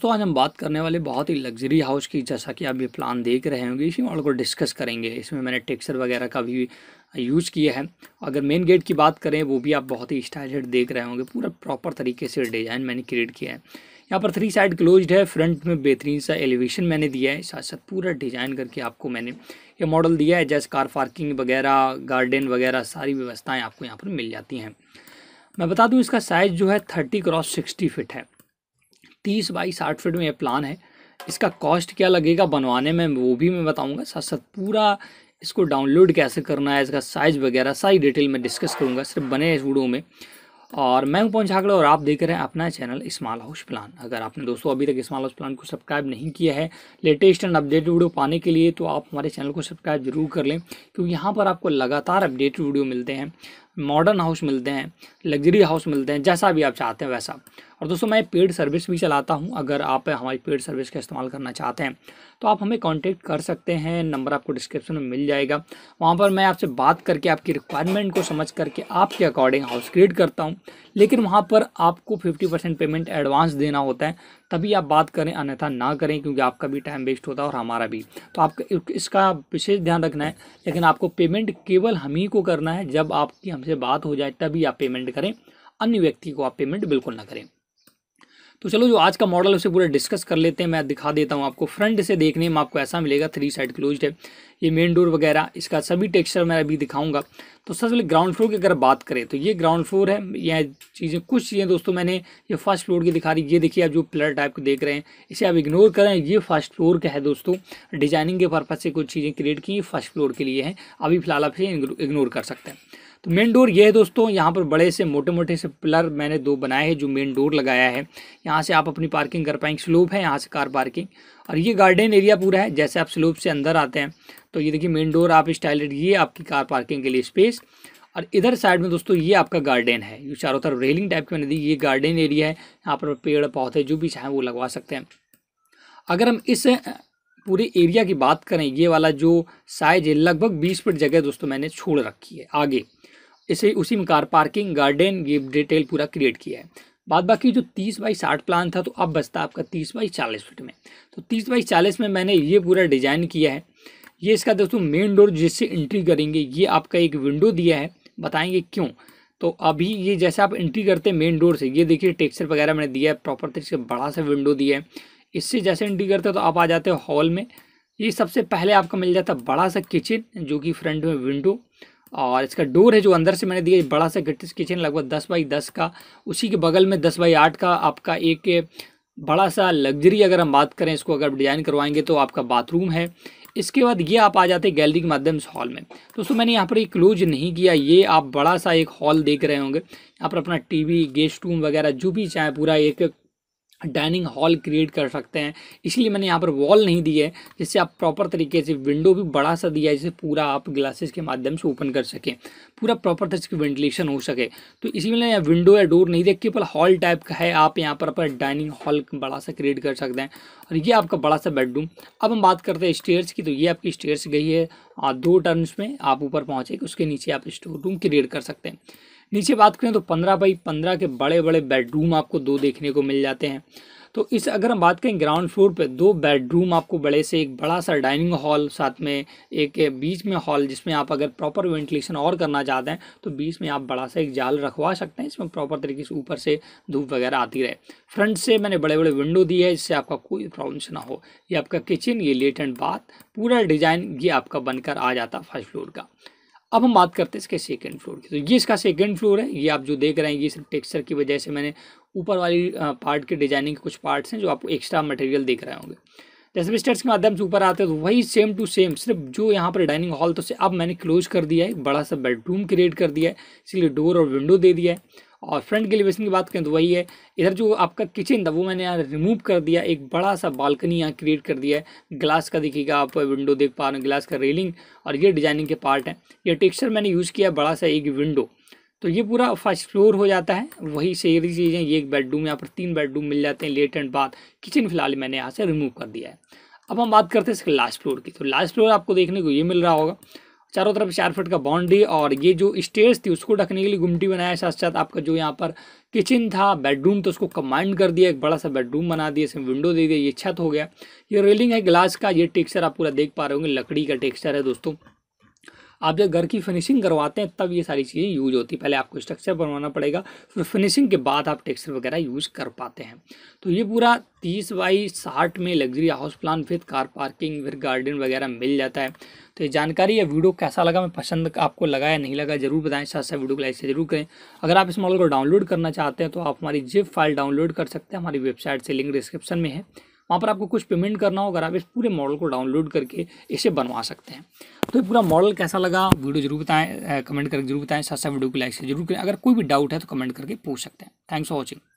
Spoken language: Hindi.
दोस्तों आज हम बात करने वाले बहुत ही लग्जरी हाउस की जैसा कि आप ये प्लान देख रहे होंगे इसी मॉडल को डिस्कस करेंगे इसमें मैंने टेक्सचर वगैरह का भी यूज़ किया है अगर मेन गेट की बात करें वो भी आप बहुत ही स्टाइल देख रहे होंगे पूरा प्रॉपर तरीके से डिज़ाइन मैंने क्रिएट किया है यहाँ पर थ्री साइड क्लोज्ड है फ्रंट में बेहतरीन सा एलिवेशन मैंने दिया है साथ साथ पूरा डिज़ाइन करके आपको मैंने ये मॉडल दिया है जैसे कार पार्किंग वगैरह गार्डन वगैरह सारी व्यवस्थाएँ आपको यहाँ पर मिल जाती हैं मैं बता दूँ इसका साइज़ जो है थर्टी क्रॉस सिक्सटी फिट है तीस बाई साठ फीट में ये प्लान है इसका कॉस्ट क्या लगेगा बनवाने में वो भी मैं बताऊंगा साथ साथ पूरा इसको डाउनलोड कैसे करना है इसका साइज़ वगैरह सारी डिटेल में डिस्कस करूँगा सिर्फ बने इस वीडियो में और मैं हूं पवन और आप देख रहे हैं अपना चैनल स्मॉल हाउस प्लान अगर आपने दोस्तों अभी तक स्मॉल हाउस प्लान को सब्सक्राइब नहीं किया है लेटेस्ट एंड अपडेटेड वीडियो पाने के लिए तो आप हमारे चैनल को सब्सक्राइब जरूर कर लें क्योंकि यहाँ पर आपको लगातार अपडेटेड वीडियो मिलते हैं मॉडर्न हाउस मिलते हैं लग्जरी हाउस मिलते हैं जैसा भी आप चाहते हैं वैसा और दोस्तों मैं पेड सर्विस भी चलाता हूं अगर आप हमारी पेड सर्विस का इस्तेमाल करना चाहते हैं तो आप हमें कांटेक्ट कर सकते हैं नंबर आपको डिस्क्रिप्शन में मिल जाएगा वहां पर मैं आपसे बात करके आपकी रिक्वायरमेंट को समझ करके आपके अकॉर्डिंग हाउस क्रिएट करता हूँ लेकिन वहाँ पर आपको फिफ्टी पेमेंट एडवांस देना होता है तभी आप बात करें अन्यथा ना करें क्योंकि आपका भी टाइम वेस्ट होता है और हमारा भी तो आपका इसका विशेष ध्यान रखना है लेकिन आपको पेमेंट केवल हम ही को करना है जब आपकी हमसे बात हो जाए तभी आप पेमेंट करें अन्य व्यक्ति को आप पेमेंट बिल्कुल ना करें तो चलो जो आज का मॉडल है उसे पूरा डिस्कस कर लेते हैं मैं दिखा देता हूँ आपको फ्रंट से देखने में आपको ऐसा मिलेगा थ्री साइड क्लोज है ये मेन डोर वगैरह इसका सभी टेक्सचर मैं अभी दिखाऊंगा तो सबसे पहले ग्राउंड फ्लोर की अगर बात करें तो ये ग्राउंड फ्लोर है यह चीज़ें कुछ चीज़ें दोस्तों मैंने ये फर्स्ट फ्लोर की दिखा रही ये देखिए आप जो प्लर टाइप को देख रहे हैं इसे आप इग्नोर करें ये फर्स्ट फ्लोर का है दोस्तों डिजाइनिंग के पर्पज़ से कुछ चीज़ें क्रिएट की फर्स्ट फ्लोर के लिए हैं अभी फिलहाल आप इग्नोर कर सकते हैं तो मेन डोर ये है दोस्तों यहाँ पर बड़े से मोटे मोटे से पिलर मैंने दो बनाए हैं जो मेन डोर लगाया है यहाँ से आप अपनी पार्किंग कर पाएंगे स्लोप है यहाँ से कार पार्किंग और ये गार्डन एरिया पूरा है जैसे आप स्लोप से अंदर आते हैं तो ये देखिए मेन डोर आप स्टाइलेड ये आपकी कार पार्किंग के लिए स्पेस और इधर साइड में दोस्तों ये आपका गार्डन है ये चारों तरफ रेलिंग टाइप की मैंने दी ये गार्डन एरिया है यहाँ पर पेड़ पौधे जो भी चाहें वो लगवा सकते हैं अगर हम इस पूरे एरिया की बात करें ये वाला जो साइज है लगभग बीस फीट जगह दोस्तों मैंने छोड़ रखी है आगे इसे उसी में कार पार्किंग गार्डन ये डिटेल पूरा क्रिएट किया है बाद बाकी जो तीस बाई साठ प्लान था तो अब है आपका तीस बाई चालीस फीट में तो तीस बाई चालीस में मैंने ये पूरा डिज़ाइन किया है ये इसका दोस्तों मेन डोर जिससे एंट्री करेंगे ये आपका एक विंडो दिया है बताएंगे क्यों तो अभी ये जैसे आप एंट्री करते हैं मेन डोर से ये देखिए टेक्सचर वगैरह मैंने दिया है प्रॉपर तरीके से बड़ा सा विंडो दिया है इससे जैसे एंट्री करते हो तो आप आ जाते हो हॉल में ये सबसे पहले आपका मिल जाता है बड़ा सा किचन जो कि फ्रंट में विंडो और इसका डोर है जो अंदर से मैंने दिया बड़ा सा गिट्टिस किचन लगभग दस बाई दस का उसी के बगल में दस बाई आठ का आपका एक बड़ा सा लग्जरी अगर हम बात करें इसको अगर डिज़ाइन करवाएंगे तो आपका बाथरूम है इसके बाद ये आप आ जाते हैं गैलरी के माध्यम से हॉल में दोस्तों मैंने यहाँ पर ये क्लोज नहीं किया ये आप बड़ा सा एक हॉल देख रहे होंगे यहाँ पर अपना टीवी गेस्ट रूम वगैरह जो भी चाहें पूरा एक डाइनिंग हॉल क्रिएट कर सकते हैं इसलिए मैंने यहाँ पर वॉल नहीं दी है जिससे आप प्रॉपर तरीके से विंडो भी बड़ा सा दिया है जिससे पूरा आप ग्लासेस के माध्यम से ओपन कर सकें पूरा प्रॉपर तरीके से वेंटिलेशन हो सके तो इसी मैंने यहाँ विंडो या डोर नहीं दिया केवल हॉल टाइप का है आप यहाँ पर अपना डाइनिंग हॉल बड़ा सा क्रिएट कर सकते हैं और ये आपका बड़ा सा बेडरूम अब हम बात करते हैं स्टेयर्स की तो ये आपकी स्टेयर्स गई है दो टर्म्स में आप ऊपर पहुँचे उसके नीचे आप स्टोर रूम क्रिएट कर सकते हैं नीचे बात करें तो पंद्रह बाई पंद्रह के बड़े बड़े बेडरूम आपको दो देखने को मिल जाते हैं तो इस अगर हम बात करें ग्राउंड फ्लोर पे दो बेडरूम आपको बड़े से एक बड़ा सा डाइनिंग हॉल साथ में एक बीच में हॉल जिसमें आप अगर प्रॉपर वेंटिलेशन और करना चाहते हैं तो बीच में आप बड़ा सा एक जाल रखवा सकते हैं इसमें प्रॉपर तरीके से ऊपर से धूप वगैरह आती रहे फ्रंट से मैंने बड़े बड़े विंडो दी है जिससे आपका कोई प्रॉब्लम ना हो ये आपका किचन ये लेट एंड बाथ पूरा डिज़ाइन ये आपका बनकर आ जाता फर्स्ट फ्लोर का अब हम बात करते हैं इसके सेकेंड फ्लोर की तो ये इसका सेकेंड फ्लोर है ये आप जो देख रहे हैं ये सिर्फ टेक्सचर की वजह से मैंने ऊपर वाली पार्ट के डिजाइनिंग के कुछ पार्ट्स हैं जो आपको एक्स्ट्रा मटेरियल देख रहे होंगे जैसे स्टेट्स के माध्यम से ऊपर आते हैं तो वही सेम टू सेम सिर्फ जो यहाँ पर डाइनिंग हॉल तो से अब मैंने क्लोज कर दिया है बड़ा सा बेडरूम क्रिएट कर दिया है इसीलिए डोर और विंडो दे दिया है और फ्रंट के एलिवेशन की बात करें तो वही है इधर जो आपका किचन था वो मैंने यहाँ रिमूव कर दिया एक बड़ा सा बालकनी यहाँ क्रिएट कर दिया है ग्लास का दिखेगा आप विंडो देख पा रहे हैं ग्लास का रेलिंग और ये डिजाइनिंग के पार्ट हैं ये टेक्स्चर मैंने यूज़ किया बड़ा सा एक विंडो तो ये पूरा फर्स्ट फ्लोर हो जाता है वही सारी चीज़ें ये एक बेडरूम यहाँ पर तीन बेडरूम मिल जाते हैं लेट एंड बाथ किचन फिलहाल मैंने यहाँ से रिमूव कर दिया है अब हम बात करते हैं इसके लास्ट फ्लोर की तो लास्ट फ्लोर आपको देखने को ये मिल रहा होगा चारों तरफ चार फीट का बाउंड्री और ये जो स्टेज थी उसको ढकने के लिए गुमटी बनाया साथ साथ आपका जो यहाँ पर किचन था बेडरूम तो उसको कमांड कर दिया एक बड़ा सा बेडरूम बना दिया इसमें विंडो दे दिया ये छत हो गया ये रेलिंग है ग्लास का ये टेक्सचर आप पूरा देख पा रहे होंगे लकड़ी का टेक्सचर है दोस्तों आप जब घर की फिनिशिंग करवाते हैं तब ये सारी चीज़ें यूज होती है पहले आपको स्ट्रक्चर बनवाना पड़ेगा फिर फिनिशिंग के बाद आप टेक्सचर वगैरह यूज कर पाते हैं तो ये पूरा तीस बाई साठ में luxury house plan with car parking फिर गार्डन वगैरह मिल जाता है तो ये जानकारी या वीडियो कैसा लगा मैं पसंद आपको लगा या नहीं लगा जरूर बताएं साथ साथ वीडियो को लाइक से जरूर करें अगर आप इस मॉडल को डाउनलोड करना चाहते हैं तो आप हमारी जिप फाइल डाउनलोड कर सकते हैं हमारी वेबसाइट से लिंक डिस्क्रिप्शन में है वहाँ पर आपको कुछ पेमेंट करना होगा आप इस पूरे मॉडल को डाउनलोड करके इसे बनवा सकते हैं तो ये पूरा मॉडल कैसा लगा वीडियो जरूर बताएं कमेंट करके जरूर बताएं साथ साथ वीडियो को लाइक से जरूर करें अगर कोई भी डाउट है तो कमेंट करके पूछ सकते हैं थैंक्स फॉर वॉचिंग